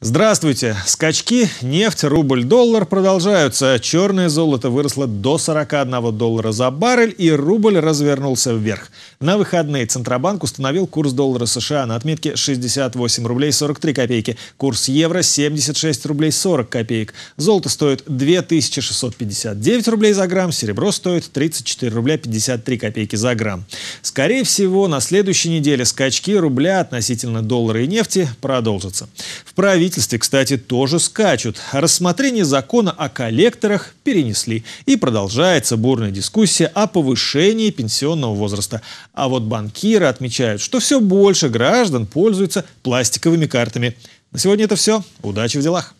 Здравствуйте! Скачки нефть, рубль, доллар продолжаются. Черное золото выросло до 41 доллара за баррель и рубль развернулся вверх. На выходные Центробанк установил курс доллара США на отметке 68 рублей 43 копейки. Курс евро 76 рублей 40 копеек. Золото стоит 2659 рублей за грамм, серебро стоит 34 рубля 53 копейки за грамм. Скорее всего, на следующей неделе скачки рубля относительно доллара и нефти продолжатся. В правительстве правительстве, кстати, тоже скачут. Рассмотрение закона о коллекторах перенесли. И продолжается бурная дискуссия о повышении пенсионного возраста. А вот банкиры отмечают, что все больше граждан пользуются пластиковыми картами. На сегодня это все. Удачи в делах!